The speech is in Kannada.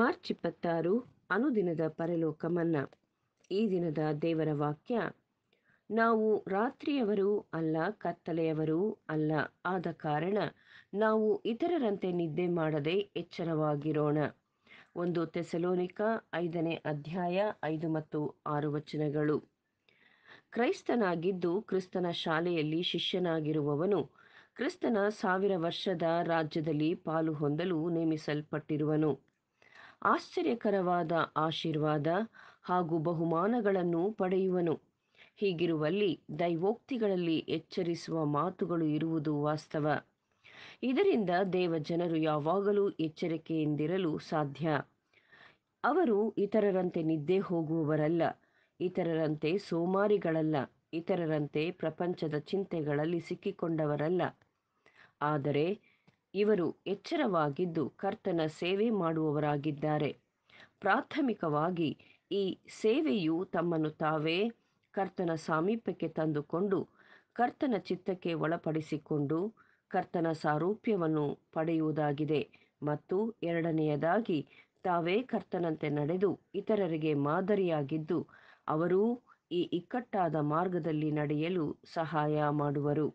ಮಾರ್ಚ್ ಇಪ್ಪತ್ತಾರು ಅನುದಿನದ ಪರಲೋಕ ಮನ್ನ ಈ ದಿನದ ದೇವರ ವಾಕ್ಯ ನಾವು ರಾತ್ರಿಯವರು ಅಲ್ಲ ಕತ್ತಲೆಯವರು ಅಲ್ಲ ಆದ ಕಾರಣ ನಾವು ಇತರರಂತೆ ನಿದ್ದೆ ಮಾಡದೆ ಎಚ್ಚರವಾಗಿರೋಣ ಒಂದು ತೆಸಲೋನಿಕ ಐದನೇ ಅಧ್ಯಾಯ ಐದು ಮತ್ತು ಆರು ವಚನಗಳು ಕ್ರೈಸ್ತನಾಗಿದ್ದು ಕ್ರಿಸ್ತನ ಶಾಲೆಯಲ್ಲಿ ಶಿಷ್ಯನಾಗಿರುವವನು ಕ್ರಿಸ್ತನ ಸಾವಿರ ವರ್ಷದ ರಾಜ್ಯದಲ್ಲಿ ಪಾಲು ಹೊಂದಲು ನೇಮಿಸಲ್ಪಟ್ಟಿರುವನು ಆಶ್ಚರ್ಯಕರವಾದ ಆಶೀರ್ವಾದ ಹಾಗೂ ಬಹುಮಾನಗಳನ್ನು ಪಡೆಯುವನು ಹೀಗಿರುವಲ್ಲಿ ದೈವೋಕ್ತಿಗಳಲ್ಲಿ ಎಚ್ಚರಿಸುವ ಮಾತುಗಳು ಇರುವುದು ವಾಸ್ತವ ಇದರಿಂದ ದೇವ ಜನರು ಯಾವಾಗಲೂ ಎಚ್ಚರಿಕೆಯಿಂದಿರಲು ಸಾಧ್ಯ ಅವರು ಇತರರಂತೆ ನಿದ್ದೆ ಹೋಗುವವರಲ್ಲ ಇತರರಂತೆ ಸೋಮಾರಿಗಳಲ್ಲ ಇತರರಂತೆ ಪ್ರಪಂಚದ ಚಿಂತೆಗಳಲ್ಲಿ ಸಿಕ್ಕಿಕೊಂಡವರಲ್ಲ ಆದರೆ ಇವರು ಎಚ್ಚರವಾಗಿದ್ದು ಕರ್ತನ ಸೇವೆ ಮಾಡುವವರಾಗಿದ್ದಾರೆ ಪ್ರಾಥಮಿಕವಾಗಿ ಈ ಸೇವೆಯು ತಮ್ಮನ್ನು ತಾವೇ ಕರ್ತನ ಸಾಮೀಪ್ಯಕ್ಕೆ ತಂದುಕೊಂಡು ಕರ್ತನ ಚಿತ್ತಕ್ಕೆ ಒಳಪಡಿಸಿಕೊಂಡು ಕರ್ತನ ಸಾರೂಪ್ಯವನ್ನು ಪಡೆಯುವುದಾಗಿದೆ ಮತ್ತು ಎರಡನೆಯದಾಗಿ ತಾವೇ ಕರ್ತನಂತೆ ನಡೆದು ಇತರರಿಗೆ ಮಾದರಿಯಾಗಿದ್ದು ಅವರೂ ಈ ಇಕ್ಕಟ್ಟಾದ ಮಾರ್ಗದಲ್ಲಿ ನಡೆಯಲು ಸಹಾಯ ಮಾಡುವರು